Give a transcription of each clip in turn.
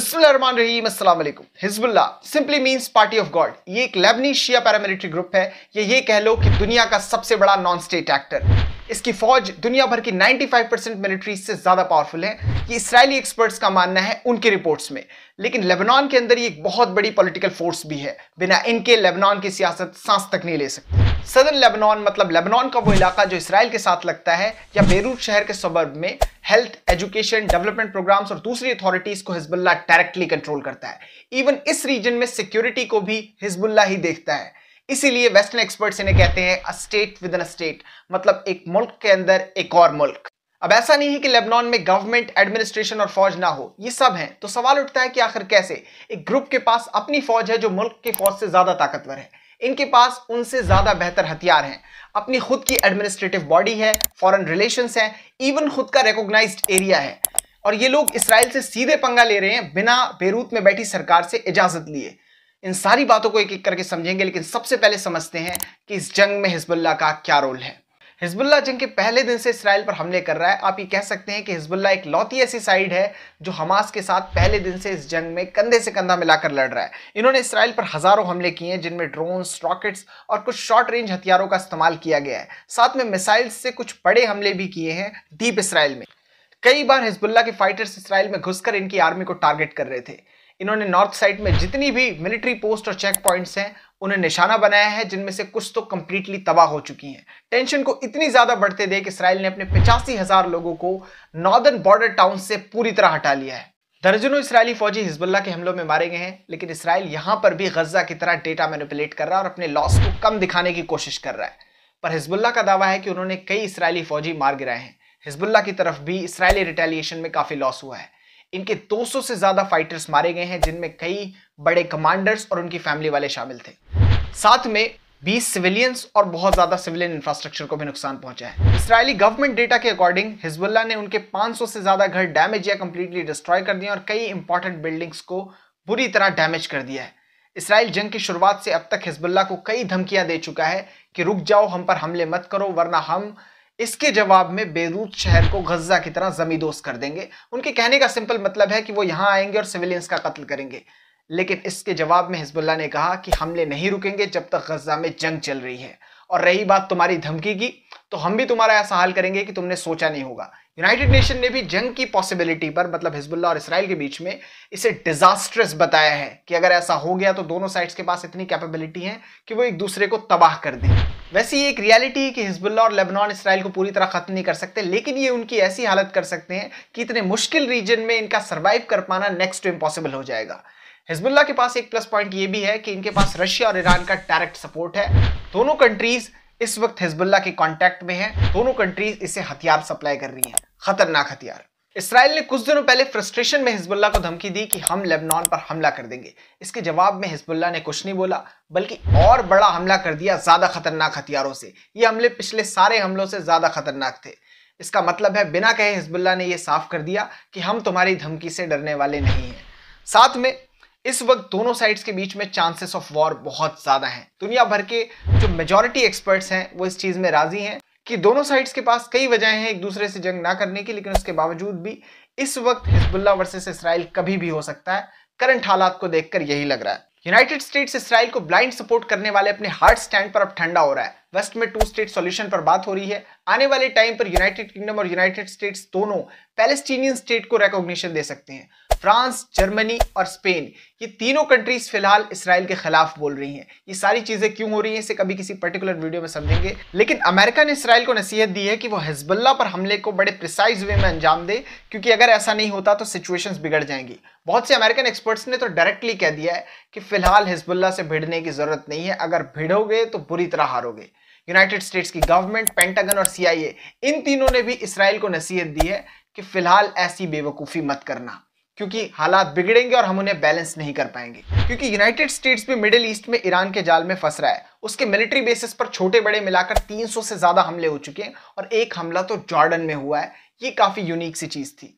बिस्मिल्लाम Hezbollah simply means party of God ये एक लेबनी शिया paramilitary group है ये ये कह लो कि दुनिया का सबसे बड़ा नॉन स्टेट एक्टर इसकी फौज दुनिया भर की 95 परसेंट से ज़्यादा पावरफुल है ये इसराइली एक्सपर्ट्स का मानना है उनके रिपोर्ट्स में लेकिन लेबनान के अंदर ये एक बहुत बड़ी पॉलिटिकल फोर्स भी है बिना इनके लेबनान की सियासत सांस तक नहीं ले सकती सदर लेबनान मतलब लेबनान का वो इलाका जो इसराइल के साथ लगता है या बेरूत शहर के सबर्ब में हेल्थ एजुकेशन डेवलपमेंट प्रोग्राम्स और दूसरी अथॉरिटीज को हिजबुल्ला डायरेक्टली कंट्रोल करता है इवन इस रीजन में सिक्योरिटी को भी हिजबुल्ला ही देखता है इसीलिए वेस्टर्न एक्सपर्ट्स इन्हें कहते हैं a state within a state मतलब एक मुल्क के अंदर एक और मुल्क अब ऐसा नहीं है कि लेबनान में गवर्नमेंट एडमिनिस्ट्रेशन और फौज ना हो ये सब हैं तो सवाल उठता है कि आखिर कैसे एक ग्रुप के पास अपनी फौज है जो मुल्क की फौज से ज्यादा ताकतवर है इनके पास उनसे ज्यादा बेहतर हथियार हैं अपनी खुद की एडमिनिस्ट्रेटिव बॉडी है फॉरेन रिलेशंस हैं इवन खुद का रिकॉग्नाइज्ड एरिया है और ये लोग इसराइल से सीधे पंगा ले रहे हैं बिना बेरूत में बैठी सरकार से इजाजत लिए इन सारी बातों को एक एक करके समझेंगे लेकिन सबसे पहले समझते हैं कि इस जंग में हिजबुल्ला का क्या रोल है हिजबुल्ला जंग के पहले दिन से इसराइल पर हमले कर रहा है आप ये कह सकते हैं कि हिजबुल्ला एक लौती ऐसी साइड है जो हमास के साथ पहले दिन से इस जंग में कंधे से कंधा मिलाकर लड़ रहा है इन्होंने इसराइल पर हजारों हमले किए हैं जिनमें ड्रोन्स रॉकेट्स और कुछ शॉर्ट रेंज हथियारों का इस्तेमाल किया गया है साथ में मिसाइल्स से कुछ बड़े हमले भी किए हैं डीप इसराइल में कई बार हिजबुल्ला के फाइटर्स इसराइल में घुसकर इनकी आर्मी को टारगेट कर रहे थे इन्होंने नॉर्थ साइड में जितनी भी मिलिट्री पोस्ट और चेक पॉइंट्स हैं उन्हें निशाना बनाया है जिनमें से कुछ तो कंप्लीटली तबाह हो चुकी हैं टेंशन को इतनी ज़्यादा बढ़ते देख इसराइल ने अपने पिचासी हज़ार लोगों को नॉर्दर्न बॉर्डर टाउन से पूरी तरह हटा लिया है दर्जनों इसराइली फौजी हिजबुल्ला के हमलों में मारे गए हैं लेकिन इसराइल यहां पर भी गजा की तरह डेटा मैनिपुलेट कर रहा है और अपने लॉस को कम दिखाने की कोशिश कर रहा है पर हिजबुल्ला का दावा है कि उन्होंने कई इसराइली फौजी मार गिराए हैं हिजबुल्ला की तरफ भी इसराइली रिटेलिएशन में काफ़ी लॉस हुआ है इनके 200 से ज्यादा फाइटर्स मारे गए हैं जिनमें कई बड़े कमांडर्स और उनकी फैमिली वाले शामिल थे साथ में 20 सिविलियंस और बहुत ज्यादा सिविलियन इंफ्रास्ट्रक्चर को भी नुकसान पहुंचा है इसराइली गवर्नमेंट डेटा के अकॉर्डिंग हिजबुल्ला ने उनके 500 से ज्यादा घर डैमेज या कंप्लीटली डिस्ट्रॉय कर दिए और कई इंपॉर्टेंट बिल्डिंग्स को बुरी तरह डैमेज कर दिया है इसराइल जंग की शुरुआत से अब तक हिजबुल्ला को कई धमकियां दे चुका है कि रुक जाओ हम पर हमले मत करो वरना हम इसके जवाब में बेरूत शहर को गजा की तरह जमींदोज कर देंगे उनके कहने का सिंपल मतलब है कि वो यहां आएंगे और सिविलियंस का कत्ल करेंगे लेकिन इसके जवाब में हिजबुल्ला ने कहा कि हमले नहीं रुकेंगे जब तक गजा में जंग चल रही है और रही बात तुम्हारी धमकी की तो हम भी तुम्हारा ऐसा हाल करेंगे कि तुमने सोचा नहीं होगा यूनाइटेड नेशन ने भी जंग की पॉसिबिलिटी पर मतलब हिजबुल्ला और इसराइल के बीच में इसे डिजास्ट्रस बताया है कि अगर ऐसा हो गया तो दोनों साइड्स के पास इतनी कैपेबिलिटी है कि वो एक दूसरे को तबाह कर दें वैसे ये एक रियलिटी है कि हिजबुल्ला और लेबनान इसराइल को पूरी तरह ख़त्म नहीं कर सकते लेकिन ये उनकी ऐसी हालत कर सकते हैं कि इतने मुश्किल रीजन में इनका सर्वाइव कर पाना नेक्स्ट टू इम्पॉसिबल हो जाएगा हिजबुल्ला के पास एक प्लस पॉइंट ये भी है कि इनके पास रशिया और ईरान का डायरेक्ट सपोर्ट है दोनों कंट्रीज इस वक्त हिजबुल्ला के कॉन्टैक्ट में है दोनों कंट्रीज इसे हथियार सप्लाई कर रही हैं खतरनाक हथियार इसराइल ने कुछ दिनों पहले फ्रस्ट्रेशन में हिजबुल्ला को धमकी दी कि हम लेबनान पर हमला कर देंगे इसके जवाब में हिजबुल्ला ने कुछ नहीं बोला बल्कि और बड़ा हमला कर दिया ज्यादा खतरनाक हथियारों से ये हमले पिछले सारे हमलों से ज्यादा खतरनाक थे इसका मतलब है बिना कहे हिजबुल्ला ने यह साफ कर दिया कि हम तुम्हारी धमकी से डरने वाले नहीं हैं साथ में इस वक्त दोनों साइड्स के बीच में चांसेस ऑफ वॉर बहुत ज़्यादा हैं दुनिया भर के जो मेजोरिटी एक्सपर्ट्स हैं वो इस चीज़ में राजी हैं कि दोनों साइड्स के पास कई वजह हैं एक दूसरे से जंग ना करने की लेकिन उसके बावजूद भी इस वक्त हिजबुल्ला वर्सेस इसराइल कभी भी हो सकता है करंट हालात को देखकर यही लग रहा है यूनाइटेड स्टेट्स इसराइल को ब्लाइंड सपोर्ट करने वाले अपने हार्ड स्टैंड पर अब ठंडा हो रहा है वेस्ट में टू स्टेट सॉल्यूशन पर बात हो रही है आने वाले टाइम पर यूनाइटेड किंगडम और यूनाइटेड स्टेट्स दोनों पैलेस्टीनियन स्टेट को रिकॉग्निशन दे सकते हैं फ्रांस जर्मनी और स्पेन ये तीनों कंट्रीज फिलहाल इसराइल के खिलाफ बोल रही हैं ये सारी चीजें क्यों हो रही हैं इसे कभी किसी पर्टिकुलर वीडियो में समझेंगे लेकिन अमेरिका ने इसराइल को नसीहत दी है कि वो हिजबुल्ला पर हमले को बड़े प्रिसाइज वे में अंजाम दे क्योंकि अगर ऐसा नहीं होता तो सिचुएशंस बिगड़ जाएंगी बहुत से अमेरिकन एक्सपर्ट्स ने तो डायरेक्टली कह दिया है कि फिलहाल हिजबुल्ला से भिड़ने की जरूरत नहीं है अगर भिड़ोगे तो बुरी तरह हारोगे यूनाइटेड स्टेट्स की गवर्नमेंट पेंटागन और सीआईए इन तीनों ने भी इसराइल को नसीहत दी है कि फिलहाल ऐसी बेवकूफ़ी मत करना क्योंकि हालात बिगड़ेंगे और हम उन्हें बैलेंस नहीं कर पाएंगे क्योंकि यूनाइटेड स्टेट्स भी मिडिल ईस्ट में ईरान के जाल में फंस रहा है उसके मिलिट्री बेसिस पर छोटे बड़े मिलाकर 300 से ज़्यादा हमले हो चुके हैं और एक हमला तो जॉर्डन में हुआ है ये काफ़ी यूनिक सी चीज़ थी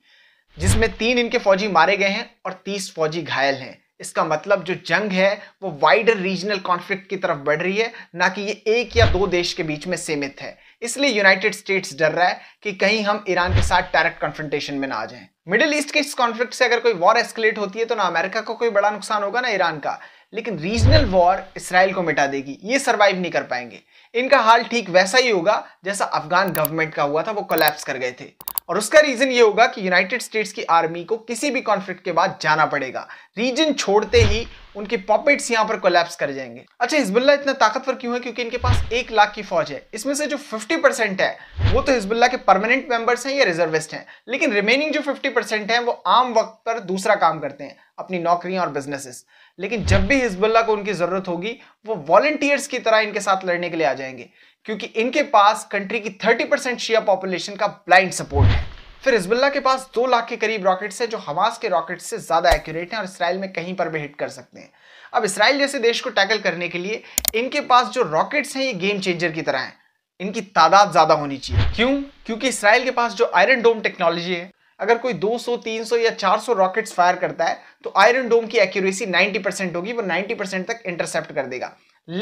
जिसमें तीन इनके फौजी मारे गए हैं और तीस फौजी घायल हैं इसका मतलब जो जंग है वो वाइडर रीजनल कॉन्फ्लिक्ट की तरफ बढ़ रही है ना कि ये एक या दो देश के बीच में सीमित है इसलिए यूनाइटेड स्टेट्स डर रहा है कि कहीं हम ईरान के साथ डायरेक्ट कॉन्फ्रेंटेशन में ना आ जाएं मिडिल ईस्ट के इस कॉन्फ्लिक्ट से अगर कोई वॉर एस्केलेट होती है तो ना अमेरिका को कोई बड़ा नुकसान होगा ना ईरान का लेकिन रीजनल वॉर इसराइल को मिटा देगी ये सर्वाइव नहीं कर पाएंगे इनका हाल ठीक वैसा ही होगा जैसा अफगान गवर्नमेंट का हुआ था वो कोलैप्स कर गए थे और उसका रीजन ये होगा कि यूनाइटेड स्टेट्स की आर्मी को किसी भी कॉन्फ्लिक्ट के बाद जाना पड़ेगा रीजन छोड़ते ही उनके पॉपेट्स यहाँ पर कोलैप्स कर जाएंगे अच्छा हिजबुल्ला इतना ताकतवर क्यों है क्योंकि इनके पास एक लाख की फौज है इसमें से जो 50 परसेंट है वो तो हिजबुल्ला के परमानेंट मेंबर्स हैं या रिजर्विस्ट हैं लेकिन रिमेनिंग जो 50 परसेंट है वो आम वक्त पर दूसरा काम करते हैं अपनी नौकरियां और बिजनेसेस लेकिन जब भी हिजबुल्ला को उनकी जरूरत होगी वो वॉलेंटियर्स की तरह इनके साथ लड़ने के लिए आ जाएंगे क्योंकि इनके पास कंट्री की 30 परसेंट शिया पॉपुलेशन का ब्लाइंड सपोर्ट है फिर हिजबुल्ला के पास दो लाख के करीब रॉकेट्स हैं जो हमास के रॉकेट्स से ज़्यादा एक्यूरेट हैं और इसराइल में कहीं पर भी हिट कर सकते हैं अब इसराइल जैसे देश को टैकल करने के लिए इनके पास जो रॉकेट्स हैं ये गेम चेंजर की तरह हैं इनकी तादाद ज़्यादा होनी चाहिए क्यों क्योंकि इसराइल के पास जो आयरन डोम टेक्नोलॉजी है अगर कोई 200, 300 या 400 रॉकेट्स फायर करता है तो आयरन डोम की एक्यूरेसी 90 परसेंट होगी वो 90 परसेंट तक इंटरसेप्ट कर देगा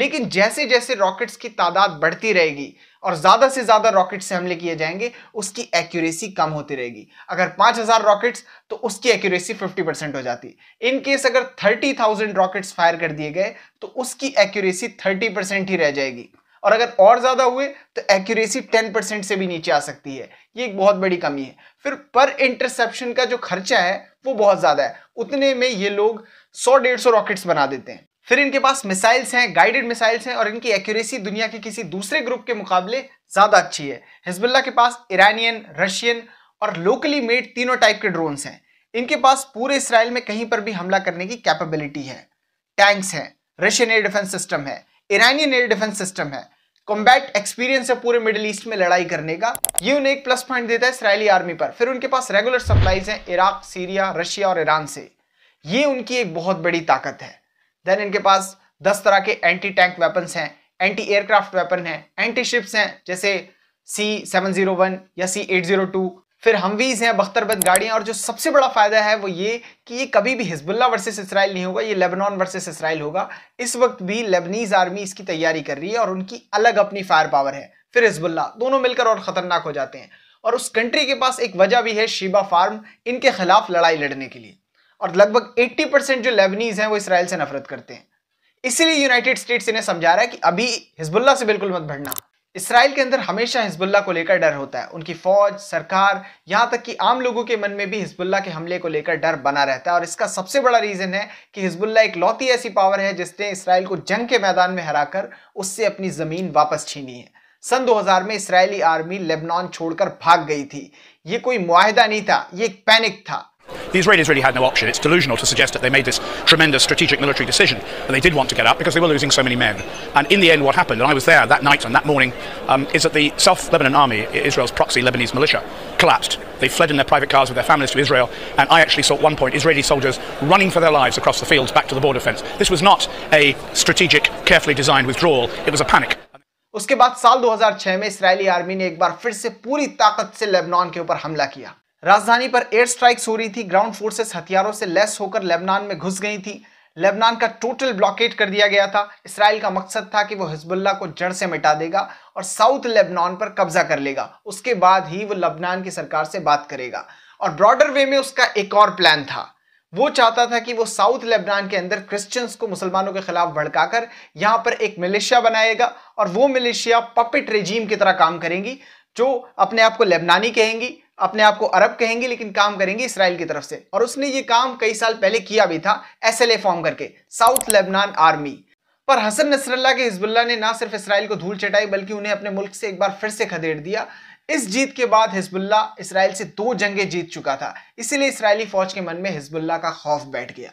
लेकिन जैसे जैसे रॉकेट्स की तादाद बढ़ती रहेगी और ज़्यादा से ज़्यादा रॉकेट से हमले किए जाएंगे उसकी एक्यूरेसी कम होती रहेगी अगर 5000 रॉकेट्स तो उसकी एक्यूरेसी 50 परसेंट हो जाती इन केस अगर 30,000 रॉकेट्स फायर कर दिए गए तो उसकी एक्यूरेसी 30 परसेंट ही रह जाएगी और अगर और ज़्यादा हुए तो एक्यूरेसी 10% से भी नीचे आ सकती है ये एक बहुत बड़ी कमी है फिर पर इंटरसेप्शन का जो खर्चा है वो बहुत ज़्यादा है उतने में ये लोग सौ डेढ़ सौ रॉकेट्स बना देते हैं फिर इनके पास मिसाइल्स हैं गाइडेड मिसाइल्स हैं और इनकी एक्यूरेसी दुनिया के किसी दूसरे ग्रुप के मुकाबले ज़्यादा अच्छी है हिजबुल्ला के पास ईरानियन रशियन और लोकली मेड तीनों टाइप के ड्रोन्स हैं इनके पास पूरे इसराइल में कहीं पर भी हमला करने की कैपेबिलिटी है टैंक्स हैं रशियन एयर डिफेंस सिस्टम है ईरानियन एयर डिफेंस सिस्टम है कॉम्बैट एक्सपीरियंस है पूरे मिडिल ईस्ट में लड़ाई करने का ये उन्हें एक प्लस पॉइंट देता है इसराइली आर्मी पर फिर उनके पास रेगुलर सप्लाईज हैं इराक सीरिया रशिया और ईरान से ये उनकी एक बहुत बड़ी ताकत है देन इनके पास दस तरह के एंटी टैंक वेपन्स हैं एंटी एयरक्राफ्ट वेपन हैं एंटी शिप्स हैं जैसे सी सेवन जीरो वन या सी एट जीरो टू फिर हमवीज हैं बख्तरबंद गाड़ियाँ और जो सबसे बड़ा फ़ायदा है वो ये कि ये कभी भी हिजबुल्ला वर्सेस इसराइल नहीं होगा ये लेबनान वर्सेस इसराइल होगा इस वक्त भी लेबनीज़ आर्मी इसकी तैयारी कर रही है और उनकी अलग अपनी फायर पावर है फिर हिजबुल्ला दोनों मिलकर और ख़तरनाक हो जाते हैं और उस कंट्री के पास एक वजह भी है शीबा फार्म इनके खिलाफ लड़ाई लड़ने के लिए और लगभग एट्टी परसेंट जो लेबनीज़ हैं वो इसराइल से नफरत करते हैं इसीलिए यूनाइटेड स्टेट्स इन्हें समझा रहा है कि अभी हिजबुल्ला से बिल्कुल मत भड़ना इसराइल के अंदर हमेशा हिजबुल्ला को लेकर डर होता है उनकी फौज सरकार यहाँ तक कि आम लोगों के मन में भी हिजबुल्ला के हमले को लेकर डर बना रहता है और इसका सबसे बड़ा रीज़न है कि हिजबुल्ला एक लौती ऐसी पावर है जिसने इसराइल को जंग के मैदान में हराकर उससे अपनी ज़मीन वापस छीनी है सन 2000 में इसराइली आर्मी लेबनान छोड़कर भाग गई थी ये कोई मुआहदा नहीं था ये एक पैनिक था the Israelis really had no option. It's delusional to suggest that they made this tremendous strategic military decision, that they did want to get up because they were losing so many men. And in the end, what happened, and I was there that night and that morning, um, is that the South Lebanon Army, Israel's proxy Lebanese militia, collapsed. They fled in their private cars with their families to Israel, and I actually saw at one point Israeli soldiers running for their lives across the fields back to the border fence. This was not a strategic, carefully designed withdrawal, it was a panic. उसके बाद साल 2006 में Israeli army ने एक बार फिर से पूरी ताकत से लेबनान के ऊपर हमला किया राजधानी पर एयर स्ट्राइक्स हो रही थी ग्राउंड फोर्सेस हथियारों से लेस होकर लेबनान में घुस गई थी लेबनान का टोटल ब्लॉकेट कर दिया गया था इसराइल का मकसद था कि वो हिजबुल्ला को जड़ से मिटा देगा और साउथ लेबनान पर कब्जा कर लेगा उसके बाद ही वो लेबनान की सरकार से बात करेगा और ब्रॉडर वे में उसका एक और प्लान था वो चाहता था कि वो साउथ लेबनान के अंदर क्रिश्चियंस को मुसलमानों के खिलाफ भड़काकर यहां पर एक मिलिशिया बनाएगा और वो मिलिशिया पपिट रेजीम की तरह काम करेंगी जो अपने आप को लेबनानी कहेंगी अपने आप को अरब कहेंगी लेकिन काम करेंगी इसराइल की तरफ से और उसने ये काम कई साल पहले किया भी था ए फॉर्म करके साउथ लेबनान आर्मी पर हसन नसरल्ला के हिजबुल्ला ने ना सिर्फ इसराइल को धूल चटाई बल्कि उन्हें अपने मुल्क से एक बार फिर से खदेड़ दिया इस जीत के बाद हिजबुल्ला इसराइल से दो जंगें जीत चुका था इसीलिए इसराइली फौज के मन में हिजबुल्ला का खौफ बैठ गया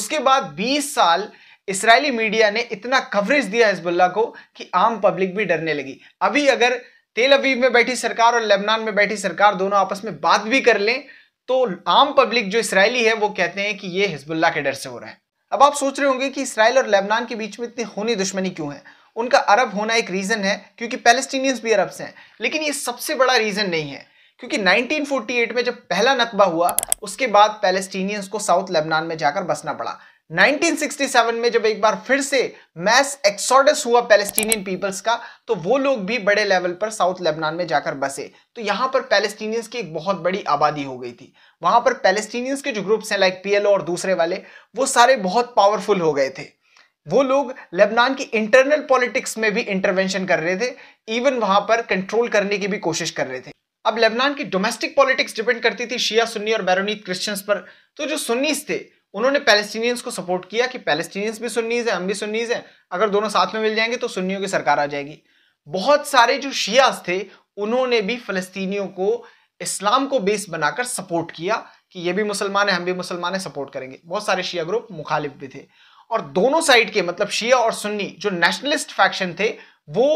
उसके बाद 20 साल इसराइली मीडिया ने इतना कवरेज दिया हिजबुल्ला को कि आम पब्लिक भी डरने लगी अभी अगर तेल अवीव में बैठी सरकार और लेबनान में बैठी सरकार दोनों आपस में बात भी कर लें तो आम पब्लिक जो इसराइली है वो कहते हैं कि ये हिजबुल्ला के डर से हो रहा है अब आप सोच रहे होंगे कि इसराइल और लेबनान के बीच में इतनी खूनी दुश्मनी क्यों है उनका अरब होना एक रीज़न है क्योंकि पैलेस्टीनियंस भी अरब से हैं लेकिन ये सबसे बड़ा रीज़न नहीं है क्योंकि 1948 में जब पहला नकबा हुआ उसके बाद पैलेस्टीनियंस को साउथ लेबनान में जाकर बसना पड़ा 1967 में जब एक बार फिर से मैस एक्सोडस हुआ पैलेस्टीनियन पीपल्स का तो वो लोग भी बड़े लेवल पर साउथ लेबनान में जाकर बसे तो यहाँ पर पैलेस्टीनियंस की एक बहुत बड़ी आबादी हो गई थी वहां पर पैलेस्टीनियंस के जो ग्रुप्स हैं लाइक पीएलओ और दूसरे वाले वो सारे बहुत पावरफुल हो गए थे वो लोग लेबनान की इंटरनल पॉलिटिक्स में भी इंटरवेंशन कर रहे थे इवन वहां पर कंट्रोल करने की भी कोशिश कर रहे थे अब लेबनान की डोमेस्टिक पॉलिटिक्स डिपेंड करती थी शिया सुन्नी और बैरोनीत क्रिश्चियंस पर तो जो सुन्नीस थे उन्होंने पैलेस्टीनियंस को सपोर्ट किया कि पैलेस्टीनियंस भी सुन्नीज है हम भी सुन्नीज हैं अगर दोनों साथ में मिल जाएंगे तो सुन्नियों की सरकार आ जाएगी बहुत सारे जो शियाज थे उन्होंने भी फलस्तीनियों को इस्लाम को बेस बनाकर सपोर्ट किया कि ये भी मुसलमान है हम भी मुसलमान है सपोर्ट करेंगे बहुत सारे शिया ग्रुप मुखालिफ भी थे और दोनों साइड के मतलब शिया और सुन्नी जो नेशनलिस्ट फैक्शन थे वो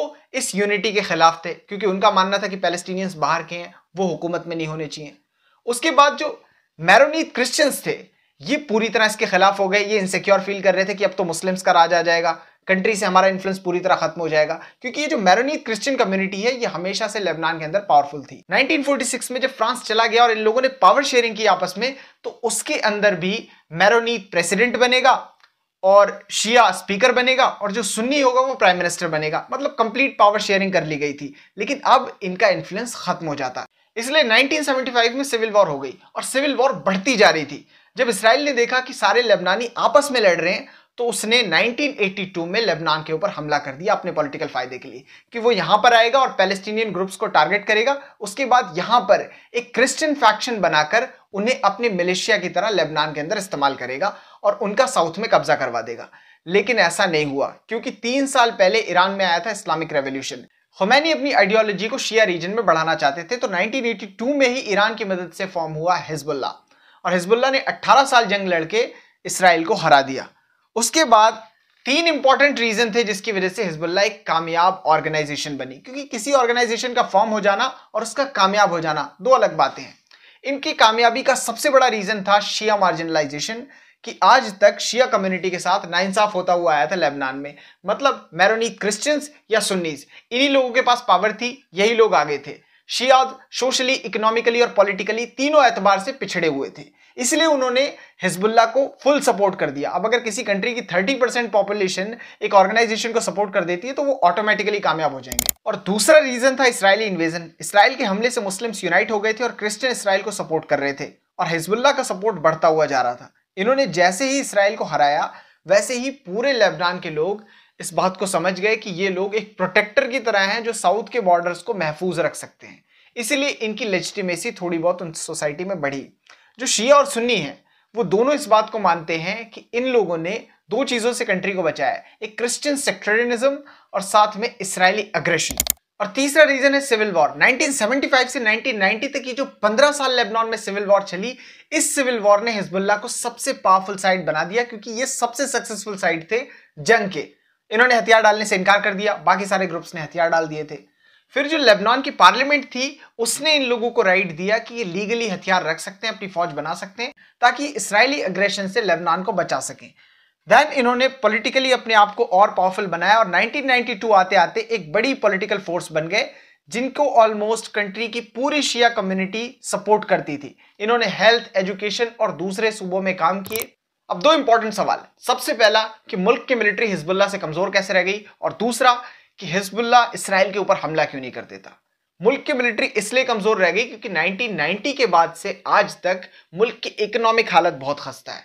इस यूनिटी के खिलाफ थे क्योंकि उनका मानना था कि पैलेस्टीनियंस बाहर के हैं वो हुकूमत में नहीं होने चाहिए उसके बाद जो मैरोनीत क्रिश्चियंस थे ये पूरी तरह इसके खिलाफ हो गए ये इनसिक्योर फील कर रहे थे कि अब तो मुस्लिम्स का राज आ जाएगा कंट्री से हमारा इन्फ्लुएंस पूरी तरह खत्म हो जाएगा क्योंकि ये जो मैरोनी क्रिश्चियन कम्युनिटी है ये हमेशा से लेबनान के अंदर पावरफुल थी 1946 में जब फ्रांस चला गया और इन लोगों ने पावर शेयरिंग की आपस में तो उसके अंदर भी मैरोनी प्रेसिडेंट बनेगा और शिया स्पीकर बनेगा और जो सुन्नी होगा वो प्राइम मिनिस्टर बनेगा मतलब कंप्लीट पावर शेयरिंग कर ली गई थी लेकिन अब इनका इन्फ्लुएंस खत्म हो जाता इसलिए 1975 में सिविल वॉर हो गई और सिविल वॉर बढ़ती जा रही थी जब इसराइल ने देखा कि सारे लेबनानी आपस में लड़ रहे हैं तो उसने 1982 में लेबनान के ऊपर हमला कर दिया अपने पॉलिटिकल फायदे के लिए कि वो यहां पर आएगा और पैलेस्टीनियन ग्रुप्स को टारगेट करेगा उसके बाद यहां पर एक क्रिश्चियन फैक्शन बनाकर उन्हें अपने मलेशिया की तरह लेबनान के अंदर इस्तेमाल करेगा और उनका साउथ में कब्जा करवा देगा लेकिन ऐसा नहीं हुआ क्योंकि तीन साल पहले ईरान में आया था इस्लामिक रेवोल्यूशन खुमैनी अपनी आइडियोलॉजी को शिया रीजन में बढ़ाना चाहते थे तो 1982 में ही ईरान की मदद से फॉर्म हुआ हिजबुल्ला और हिजबुल्ला ने 18 साल जंग लड़के इसराइल को हरा दिया उसके बाद तीन इंपॉर्टेंट रीजन थे जिसकी वजह से हिजबुल्ला एक कामयाब ऑर्गेनाइजेशन बनी क्योंकि किसी ऑर्गेनाइजेशन का फॉर्म हो जाना और उसका कामयाब हो जाना दो अलग बातें हैं इनकी कामयाबी का सबसे बड़ा रीजन था शिया मार्जिनलाइजेशन कि आज तक शिया कम्युनिटी के साथ नाइंसाफ होता हुआ आया था लेबनान में मतलब मैरोनी क्रिश्चियंस या सुन्नीस इन्हीं लोगों के पास पावर थी यही लोग आगे थे शियाद सोशली इकोनॉमिकली और पॉलिटिकली तीनों एतबार से पिछड़े हुए थे इसलिए उन्होंने हिजबुल्ला को फुल सपोर्ट कर दिया अब अगर किसी कंट्री की 30 परसेंट पॉपुलेशन एक ऑर्गेनाइजेशन को सपोर्ट कर देती है तो वो ऑटोमेटिकली कामयाब हो जाएंगे और दूसरा रीजन था इसराइली इन्वेजन इसराइल के हमले से मुस्लिम्स यूनाइट हो गए थे और क्रिश्चियन इसराइल को सपोर्ट कर रहे थे और हिजबुल्ला का सपोर्ट बढ़ता हुआ जा रहा था इन्होंने जैसे ही इसराइल को हराया वैसे ही पूरे लेबनान के लोग इस बात को समझ गए कि ये लोग एक प्रोटेक्टर की तरह हैं जो साउथ के बॉर्डर्स को महफूज रख सकते हैं इसीलिए इनकी लेजिटिमेसी थोड़ी बहुत उन सोसाइटी में बढ़ी जो शिया और सुन्नी हैं वो दोनों इस बात को मानते हैं कि इन लोगों ने दो चीज़ों से कंट्री को बचाया एक क्रिश्चियन सेक्टरिज्म और साथ में इसराइली अग्रेशन और तीसरा रीजन है सिविल वॉर 1975 से 1990 तक की जो 15 साल लेबनान में सिविल वॉर चली इस सिविल वॉर ने हिजबुल्ला को सबसे पावरफुल साइड बना दिया क्योंकि ये सबसे सक्सेसफुल साइड थे जंग के इन्होंने हथियार डालने से इनकार कर दिया बाकी सारे ग्रुप्स ने हथियार डाल दिए थे फिर जो लेबनान की पार्लियामेंट थी उसने इन लोगों को राइट दिया कि ये लीगली हथियार रख सकते हैं अपनी फौज बना सकते हैं ताकि इसराइली अग्रेशन से लेबनान को बचा सकें देन इन्होंने पॉलिटिकली अपने आप को और पावरफुल बनाया और 1992 आते आते एक बड़ी पॉलिटिकल फोर्स बन गए जिनको ऑलमोस्ट कंट्री की पूरी शिया कम्युनिटी सपोर्ट करती थी इन्होंने हेल्थ एजुकेशन और दूसरे सूबों में काम किए अब दो इंपॉर्टेंट सवाल सबसे पहला कि मुल्क की मिलिट्री हिजबुल्ला से कमजोर कैसे रह गई और दूसरा कि हिजबुल्ला इसराइल के ऊपर हमला क्यों नहीं कर देता मुल्क की मिलिट्री इसलिए कमजोर रह गई क्योंकि 1990 के बाद से आज तक मुल्क की इकोनॉमिक हालत बहुत खस्ता है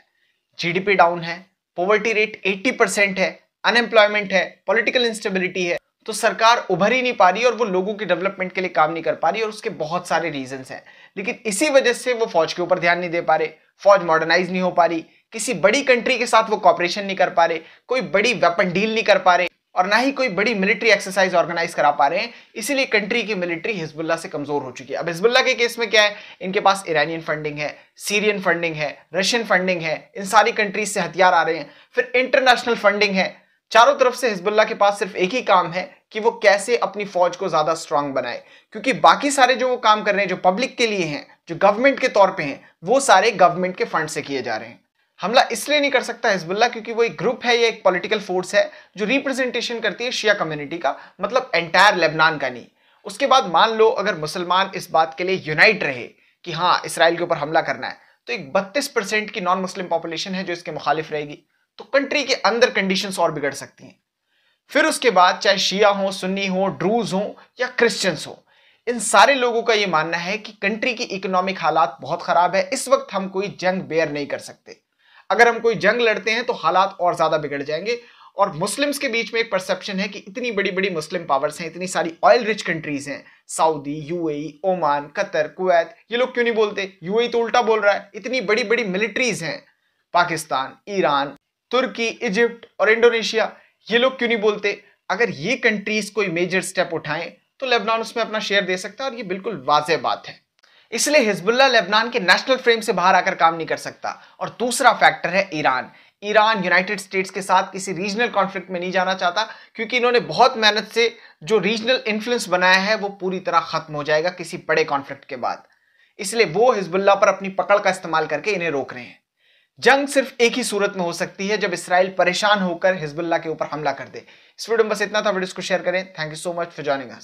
जीडीपी डाउन है पॉवर्टी रेट 80 परसेंट है अनएम्प्लॉयमेंट है पॉलिटिकल इंस्टेबिलिटी है तो सरकार उभर ही नहीं पा रही और वो लोगों के डेवलपमेंट के लिए काम नहीं कर पा रही और उसके बहुत सारे रीजन हैं लेकिन इसी वजह से वो फौज के ऊपर ध्यान नहीं दे पा रहे फौज मॉडर्नाइज नहीं हो पा रही किसी बड़ी कंट्री के साथ वो कॉपरेशन नहीं कर पा रहे कोई बड़ी वेपन डील नहीं कर पा रहे और ना ही कोई बड़ी मिलिट्री एक्सरसाइज ऑर्गेनाइज करा पा रहे हैं इसीलिए कंट्री की मिलिट्री हिजबुल्ला से कमजोर हो चुकी है अब हिजबुल्ला के केस में क्या है इनके पास ईरानियन फंडिंग है सीरियन फंडिंग है रशियन फंडिंग है इन सारी कंट्रीज से हथियार आ रहे हैं फिर इंटरनेशनल फंडिंग है चारों तरफ से हिजबुल्ला के पास सिर्फ एक ही काम है कि वो कैसे अपनी फौज को ज्यादा स्ट्रांग बनाए क्योंकि बाकी सारे जो वो काम कर रहे हैं जो पब्लिक के लिए हैं जो गवर्नमेंट के तौर पे हैं वो सारे गवर्नमेंट के फंड से किए जा रहे हैं हमला इसलिए नहीं कर सकता हिजबुल्ला क्योंकि वो एक ग्रुप है या एक पॉलिटिकल फोर्स है जो रिप्रेजेंटेशन करती है शिया कम्युनिटी का मतलब एंटायर लेबनान का नहीं उसके बाद मान लो अगर मुसलमान इस बात के लिए यूनाइट रहे कि हाँ इसराइल के ऊपर हमला करना है तो एक बत्तीस परसेंट की नॉन मुस्लिम पॉपुलेशन है जो इसके मुखालिफ रहेगी तो कंट्री के अंदर कंडीशंस और बिगड़ सकती हैं फिर उसके बाद चाहे शिया हो सुन्नी हो ड्रूज हो या क्रिश्चियंस हो इन सारे लोगों का ये मानना है कि कंट्री की इकोनॉमिक हालात बहुत खराब है इस वक्त हम कोई जंग बेयर नहीं कर सकते अगर हम कोई जंग लड़ते हैं तो हालात और ज़्यादा बिगड़ जाएंगे और मुस्लिम्स के बीच में एक परसेप्शन है कि इतनी बड़ी बड़ी मुस्लिम पावर्स हैं इतनी सारी ऑयल रिच कंट्रीज हैं Saudi UAE Oman Qatar Kuwait ये लोग क्यों नहीं बोलते यूएई e तो उल्टा बोल रहा है इतनी बड़ी बड़ी मिलिट्रीज हैं पाकिस्तान ईरान तुर्की इजिप्ट और इंडोनेशिया ये लोग क्यों नहीं बोलते अगर ये कंट्रीज कोई मेजर स्टेप उठाएं तो लेबनान उसमें अपना शेयर दे सकता है और ये बिल्कुल वाजह बात है इसलिए हिजबुल्ला लेबनान के नेशनल फ्रेम से बाहर आकर काम नहीं कर सकता और दूसरा फैक्टर है ईरान ईरान यूनाइटेड स्टेट्स के साथ किसी रीजनल कॉन्फ्लिक्ट में नहीं जाना चाहता क्योंकि इन्होंने बहुत मेहनत से जो रीजनल इन्फ्लुएंस बनाया है वो पूरी तरह खत्म हो जाएगा किसी बड़े कॉन्फ्लिक्ट के बाद इसलिए वो हिजबुल्ला पर अपनी पकड़ का इस्तेमाल करके इन्हें रोक रहे हैं जंग सिर्फ एक ही सूरत में हो सकती है जब इसराइल परेशान होकर हिजबुल्ला के ऊपर हमला कर दे इस वीडियो में बस इतना था वीडियो को शेयर करें thank you so much for joining us